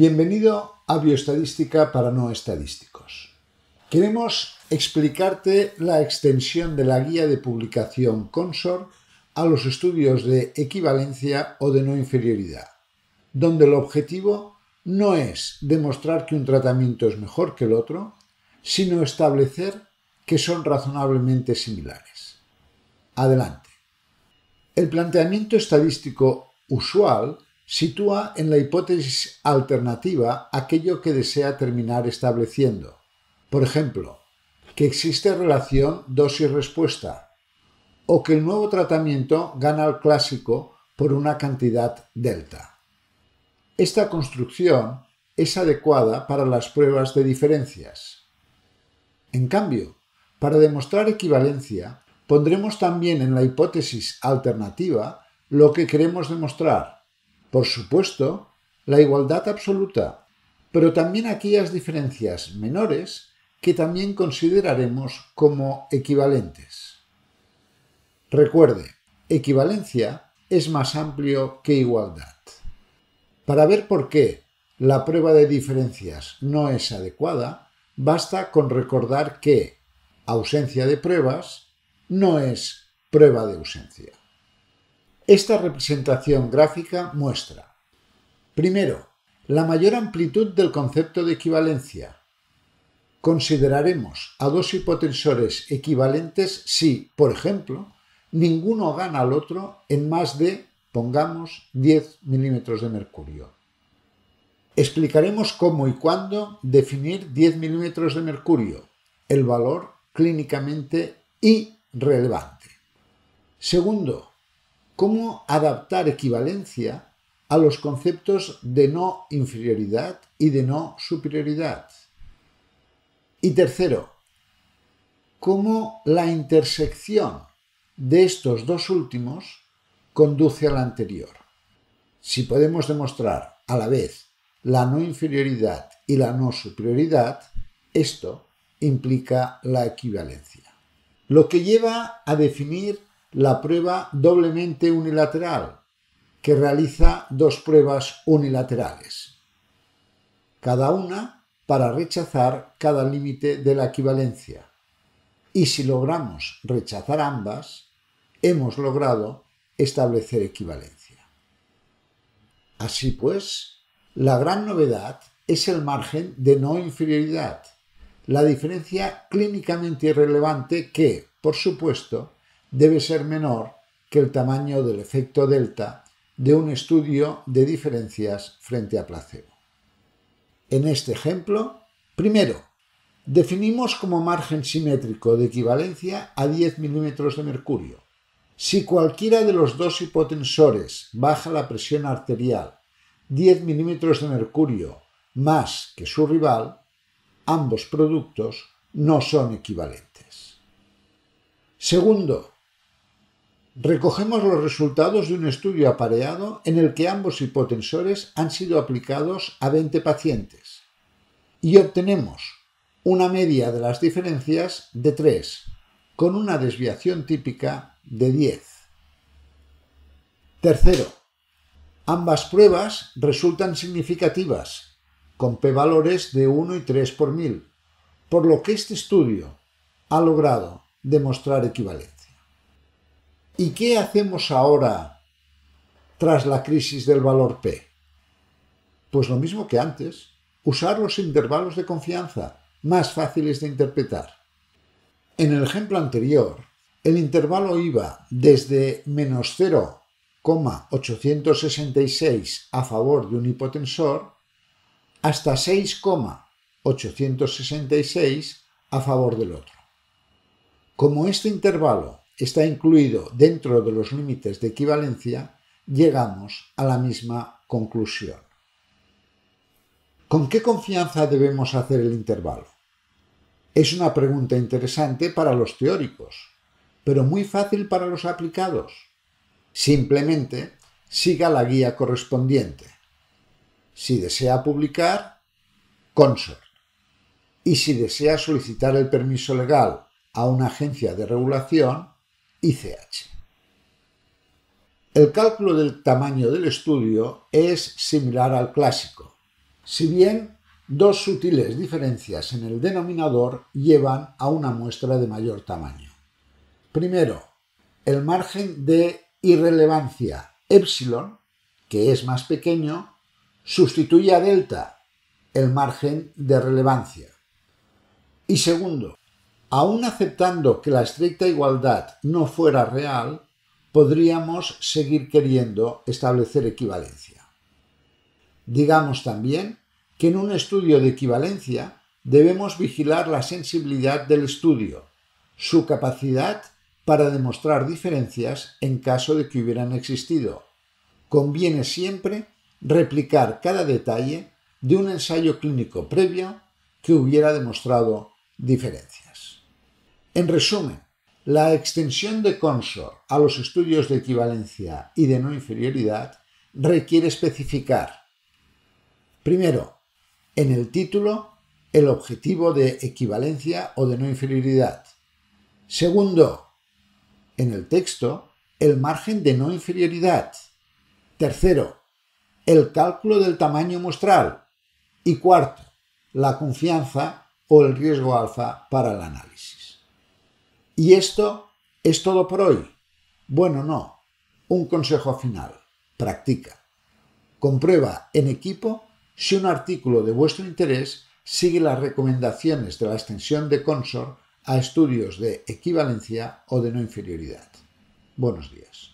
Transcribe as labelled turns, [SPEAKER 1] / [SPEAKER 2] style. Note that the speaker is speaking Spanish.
[SPEAKER 1] Bienvenido a Bioestadística para no estadísticos. Queremos explicarte la extensión de la guía de publicación Consor a los estudios de equivalencia o de no inferioridad, donde el objetivo no es demostrar que un tratamiento es mejor que el otro, sino establecer que son razonablemente similares. Adelante. El planteamiento estadístico usual sitúa en la hipótesis alternativa aquello que desea terminar estableciendo. Por ejemplo, que existe relación dosis-respuesta o que el nuevo tratamiento gana al clásico por una cantidad delta. Esta construcción es adecuada para las pruebas de diferencias. En cambio, para demostrar equivalencia, pondremos también en la hipótesis alternativa lo que queremos demostrar por supuesto, la igualdad absoluta, pero también aquellas diferencias menores que también consideraremos como equivalentes. Recuerde, equivalencia es más amplio que igualdad. Para ver por qué la prueba de diferencias no es adecuada, basta con recordar que ausencia de pruebas no es prueba de ausencia. Esta representación gráfica muestra, primero, la mayor amplitud del concepto de equivalencia. Consideraremos a dos hipotensores equivalentes si, por ejemplo, ninguno gana al otro en más de, pongamos, 10 milímetros de mercurio. Explicaremos cómo y cuándo definir 10 milímetros de mercurio, el valor clínicamente y relevante. Segundo, cómo adaptar equivalencia a los conceptos de no inferioridad y de no superioridad. Y tercero, cómo la intersección de estos dos últimos conduce a la anterior. Si podemos demostrar a la vez la no inferioridad y la no superioridad, esto implica la equivalencia. Lo que lleva a definir la prueba doblemente unilateral, que realiza dos pruebas unilaterales, cada una para rechazar cada límite de la equivalencia. Y si logramos rechazar ambas, hemos logrado establecer equivalencia. Así pues, la gran novedad es el margen de no inferioridad, la diferencia clínicamente irrelevante que, por supuesto, debe ser menor que el tamaño del efecto delta de un estudio de diferencias frente a placebo. En este ejemplo, primero, definimos como margen simétrico de equivalencia a 10 milímetros de mercurio. Si cualquiera de los dos hipotensores baja la presión arterial 10 milímetros de mercurio más que su rival, ambos productos no son equivalentes. Segundo, Recogemos los resultados de un estudio apareado en el que ambos hipotensores han sido aplicados a 20 pacientes y obtenemos una media de las diferencias de 3, con una desviación típica de 10. Tercero, ambas pruebas resultan significativas, con p-valores de 1 y 3 por mil, por lo que este estudio ha logrado demostrar equivalencia. ¿Y qué hacemos ahora tras la crisis del valor P? Pues lo mismo que antes, usar los intervalos de confianza más fáciles de interpretar. En el ejemplo anterior, el intervalo iba desde menos 0,866 a favor de un hipotensor hasta 6,866 a favor del otro. Como este intervalo está incluido dentro de los límites de equivalencia, llegamos a la misma conclusión. ¿Con qué confianza debemos hacer el intervalo? Es una pregunta interesante para los teóricos, pero muy fácil para los aplicados. Simplemente siga la guía correspondiente. Si desea publicar, Consort. Y si desea solicitar el permiso legal a una agencia de regulación, el cálculo del tamaño del estudio es similar al clásico, si bien dos sutiles diferencias en el denominador llevan a una muestra de mayor tamaño. Primero, el margen de irrelevancia epsilon, que es más pequeño, sustituye a delta, el margen de relevancia. Y segundo, Aún aceptando que la estricta igualdad no fuera real, podríamos seguir queriendo establecer equivalencia. Digamos también que en un estudio de equivalencia debemos vigilar la sensibilidad del estudio, su capacidad para demostrar diferencias en caso de que hubieran existido. Conviene siempre replicar cada detalle de un ensayo clínico previo que hubiera demostrado diferencias. En resumen, la extensión de Consor a los estudios de equivalencia y de no inferioridad requiere especificar, primero, en el título, el objetivo de equivalencia o de no inferioridad. Segundo, en el texto, el margen de no inferioridad. Tercero, el cálculo del tamaño muestral. Y cuarto, la confianza o el riesgo alfa para el análisis. ¿Y esto es todo por hoy? Bueno, no. Un consejo final. Practica. Comprueba en equipo si un artículo de vuestro interés sigue las recomendaciones de la extensión de Consor a estudios de equivalencia o de no inferioridad. Buenos días.